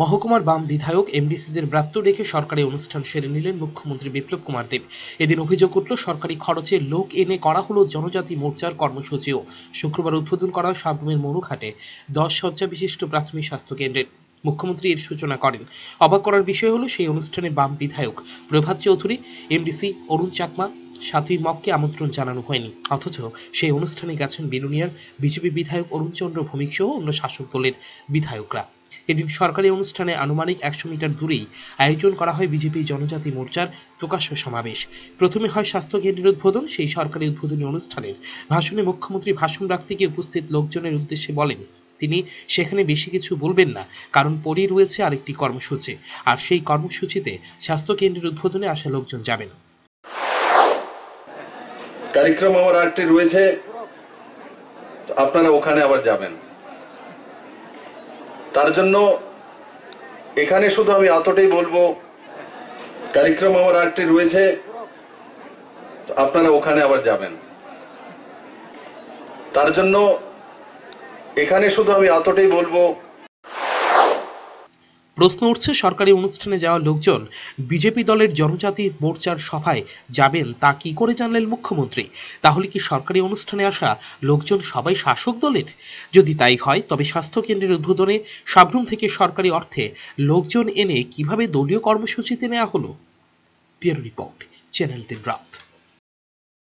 মহকুমার বাম বিধায়ক এমডিসিদের ব্রাত্য রেখে সরকারি অনুষ্ঠান সেরে নিলেন মুখ্যমন্ত্রী বিপ্লব কুমার দেব এদিন অভিযোগ উঠল সরকারি খরচে লোক এনে করা হলো জনজাতি মোর্চার কর্মসূচিও শুক্রবার উদ্বোধন করা সাবরুমের মনুঘাটে দশ শয্যা বিশিষ্ট প্রাথমিক স্বাস্থ্য কেন্দ্রের মুখ্যমন্ত্রী এর সূচনা করেন অবাক করার বিষয় হলো সেই অনুষ্ঠানে বাম বিধায়ক প্রভাত চৌধুরী এমডিসি অরুণ চাকমা সাথী মককে আমন্ত্রণ জানানো হয়নি অথচ সেই অনুষ্ঠানে গেছেন বিলুনিয়ার বিজেপি বিধায়ক অরুণচন্দ্র ভৌমিক সহ অন্য শাসক দলের বিধায়করা এদিন সরকারি অনুষ্ঠানে আনুমানিক একশো মিটার দূরেই আয়োজন করা হয় বিজেপি জনজাতি মোর্চার প্রকাশ্য সমাবেশ প্রথমে হয় স্বাস্থ্য কেন্দ্রের উদ্বোধন সেই সরকারি উদ্বোধনী অনুষ্ঠানের ভাষণে মুখ্যমন্ত্রী ভাষণ রাখতে গিয়ে উপস্থিত লোকজনের উদ্দেশ্যে বলেন তিনি সেখানে বেশি কিছু বলবেন না কারণ পরেই রয়েছে আরেকটি কর্মসূচি আর সেই কর্মসূচিতে স্বাস্থ্য কেন্দ্রের উদ্বোধনে আসা লোকজন যাবেন কার্যক্রম আমার আরেকটি রয়েছে আপনারা ওখানে আবার যাবেন তার জন্য এখানে শুধু আমি এতটাই বলবো কার্যক্রম আমার আটটি রয়েছে আপনারা ওখানে আবার যাবেন তার জন্য এখানে শুধু আমি এতটাই বলবো প্রশ্ন উঠছে সরকারি অনুষ্ঠানে যাওয়া লোকজন বিজেপি দলের জনজাতি মোর্চার সভায় যাবেন তা কি করে জানলেন মুখ্যমন্ত্রী তাহলে কি সরকারি অনুষ্ঠানে আসা লোকজন সবাই শাসক দলের যদি তাই হয় তবে স্বাস্থ্যকেন্দ্রের উদ্বোধনে সাবরুম থেকে সরকারি অর্থে লোকজন এনে কিভাবে দলীয় কর্মসূচিতে নেওয়া হলো রিপোর্ট চ্যানেল দিন রাত